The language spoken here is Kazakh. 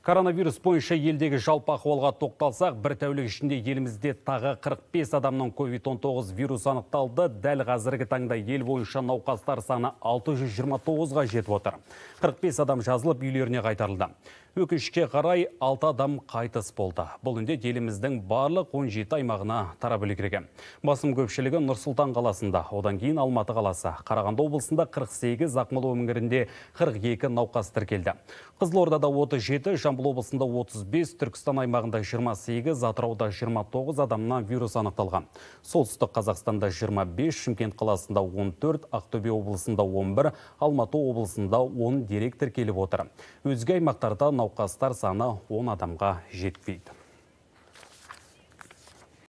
Коронавирус бойынша елдегі жалпы ахуалға тоқталсақ, бір тәулік ішінде елімізде тағы 45 адамның COVID-19 вирус анықталды. Дәл қазіргі таңда ел бойынша науқастар саны 629-ға жетіп отыр. 45 адам жазылып үйлеріне қайтарылды. Өкішке қарай 6 адам қайтыс болды. Бұл үнде еліміздің барлық 17 аймағына тарап үлгерген. Басым көпшілігі Нұрсұлтан қаласында, одан кейін Алматы қаласы, Қарағанды облысында 48, Ақмола өңірінде 42 науқас тіркелді. Қызылордада 37, жамбыл облысында 35, Түркістан аймағында 28, Атырауда 29 адамнан вирус анықталған. Солтүстік Қазақстанда 25, Шымкент қаласында 14, Ақтөбе облысында 11, Алматы облысында 10 директор келіп отыр. Өзге аймақтарда науқастар саны 10 адамға жетпейді